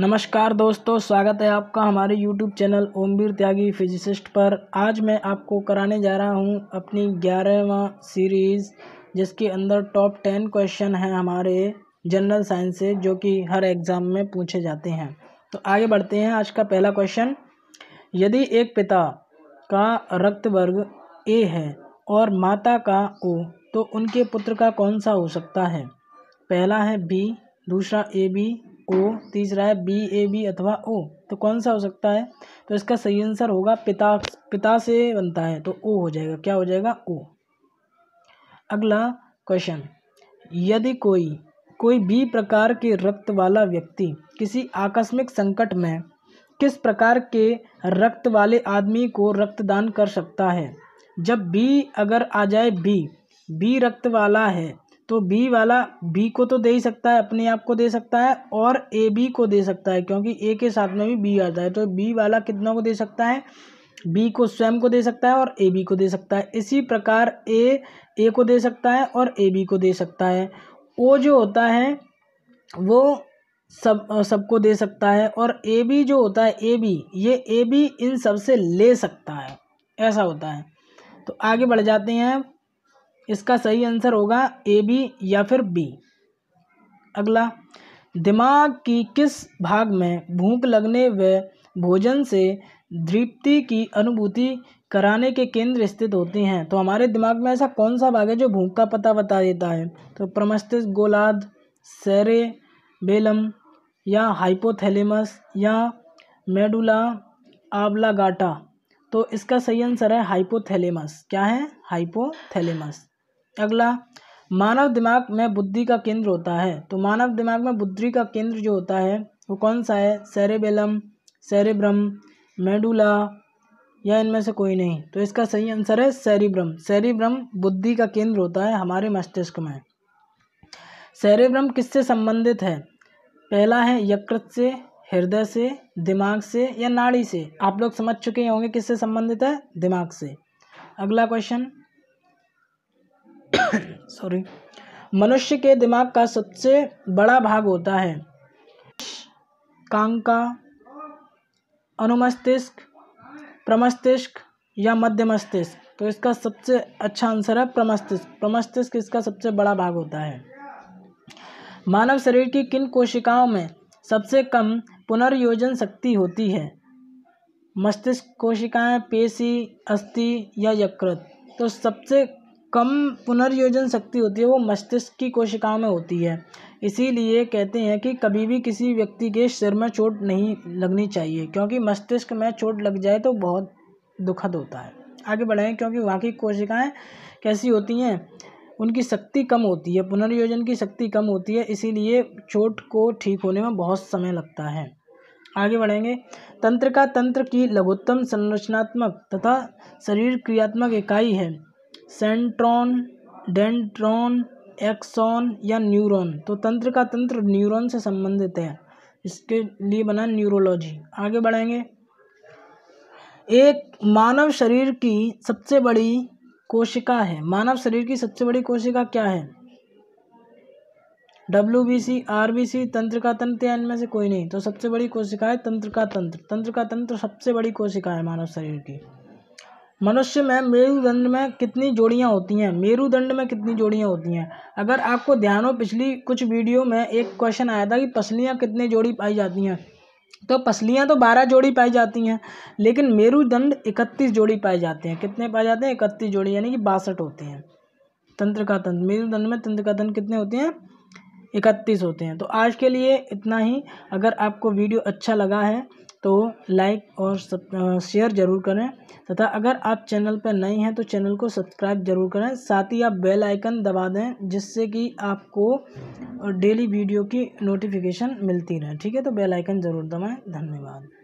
नमस्कार दोस्तों स्वागत है आपका हमारे YouTube channel Omveer Tyagi physicist पर आज मैं आपको कराने जा रहा हूं अपनी ग्यारहवा सीरीज़ जिसके अंदर टॉप टेन क्वेश्चन हैं हमारे जनरल साइंस से जो कि हर एग्ज़ाम में पूछे जाते हैं तो आगे बढ़ते हैं आज का पहला क्वेश्चन यदि एक पिता का रक्त वर्ग ए है और माता का ओ तो उनके पुत्र का कौन सा हो सकता है पहला है बी दूसरा ए बी ओ तीसरा है बी ए बी अथवा ओ तो कौन सा हो सकता है तो इसका सही आंसर होगा पिता पिता से बनता है तो ओ हो जाएगा क्या हो जाएगा ओ अगला क्वेश्चन यदि कोई कोई भी प्रकार के रक्त वाला व्यक्ति किसी आकस्मिक संकट में किस प्रकार के रक्त वाले आदमी को रक्तदान कर सकता है जब बी अगर आ जाए बी बी रक्त वाला है तो बी वाला बी को तो दे ही सकता है अपने आप को दे सकता है और ए बी को दे सकता है क्योंकि ए के साथ में भी बी आता है तो बी वाला कितनों को दे सकता है बी को स्वयं को दे सकता है और ए बी को दे सकता है इसी प्रकार ए ए को दे सकता है और ए बी को दे सकता है ओ जो होता है वो सब सबको दे सकता है और ए बी जो होता है ए बी ये ए बी इन सब से ले सकता है ऐसा होता है तो आगे बढ़ जाते हैं इसका सही आंसर होगा ए बी या फिर बी अगला दिमाग की किस भाग में भूख लगने व भोजन से दृप्ति की अनुभूति कराने के केंद्र स्थित होते हैं तो हमारे दिमाग में ऐसा कौन सा भाग है जो भूख का पता बता देता है तो प्रमस्तिष्क गोलाद सेरे बेलम या हाइपोथैलेमस या मेडुला आबला गाटा तो इसका सही आंसर है हाइपोथैलेमस क्या है हाइपोथैलेमस अगला मानव दिमाग में बुद्धि का केंद्र होता है तो मानव दिमाग में बुद्धि का केंद्र जो होता है वो कौन सा है सेरेबेलम सेरेब्रम मेडुला या इनमें से कोई नहीं तो इसका सही आंसर है सेरिब्रम सेरिब्रम बुद्धि का केंद्र होता है हमारे मस्तिष्क में सेरेब्रम किससे संबंधित है पहला है यकृत से हृदय से दिमाग से या नाड़ी से आप लोग समझ चुके होंगे किससे संबंधित है दिमाग से अगला क्वेश्चन सॉरी मनुष्य के दिमाग का सबसे बड़ा भाग होता है कांका अनुमस्तिष्क प्रमस्तिष्क या मध्य मस्तिष्क तो इसका सबसे अच्छा आंसर है प्रमस्तिष्क प्रमस्तिष्क इसका सबसे बड़ा भाग होता है मानव शरीर की किन कोशिकाओं में सबसे कम पुनर्योजन शक्ति होती है मस्तिष्क कोशिकाएं पेशी अस्थि या यकृत तो सबसे कम पुनर्योजन शक्ति होती है वो मस्तिष्क की कोशिकाओं में होती है इसीलिए कहते हैं कि कभी भी किसी व्यक्ति के सिर में चोट नहीं लगनी चाहिए क्योंकि मस्तिष्क में चोट लग जाए तो बहुत दुखद होता है आगे बढ़ें क्योंकि वहाँ की कोशिकाएँ कैसी होती हैं उनकी शक्ति कम होती है पुनर्योजन की शक्ति कम होती है इसीलिए चोट को ठीक होने में बहुत समय लगता है आगे बढ़ेंगे तंत्र का तंत्र की लघुत्तम संरचनात्मक तथा शरीर क्रियात्मक इकाई है सेंट्रॉन डेंट्रॉन एक्सॉन या न्यूरॉन तो तंत्र का तंत्र न्यूरॉन से संबंधित है इसके लिए बना न्यूरोलॉजी आगे बढ़ेंगे एक मानव शरीर की सबसे बड़ी कोशिका है मानव शरीर की सबसे बड़ी कोशिका क्या है W B C R B C तंत्र का तंत्र या इनमें से कोई नहीं तो सबसे बड़ी कोशिका है तंत्र का तंत्र तंत्र का तंत्र सबसे बड़ी कोशिका है मानव शरीर की मनुष्य में मेरुदंड में कितनी जोड़ियाँ होती हैं मेरुदंड में कितनी जोड़ियाँ होती हैं अगर आपको ध्यान हो पिछली कुछ वीडियो में एक क्वेश्चन आया था कि पसलियाँ कितनी जोड़ी पाई जाती हैं तो पसलियाँ तो बारह जोड़ी पाई जाती हैं लेकिन मेरुदंड इकतीस जोड़ी पाए जाते हैं कितने पाए जाते हैं इकतीस जोड़ी यानी कि बासठ होते हैं तंत्र का तंत्र मेरुदंड में तंत्र का तंत्र कितने होते हैं इकतीस होते हैं तो आज के लिए इतना ही अगर आपको वीडियो अच्छा लगा है तो लाइक और शेयर ज़रूर करें तथा अगर आप चैनल पर नए हैं तो चैनल को सब्सक्राइब ज़रूर करें साथ ही आप बेल आइकन दबा दें जिससे कि आपको डेली वीडियो की नोटिफिकेशन मिलती रहे ठीक है तो बेल आइकन ज़रूर दबाएं धन्यवाद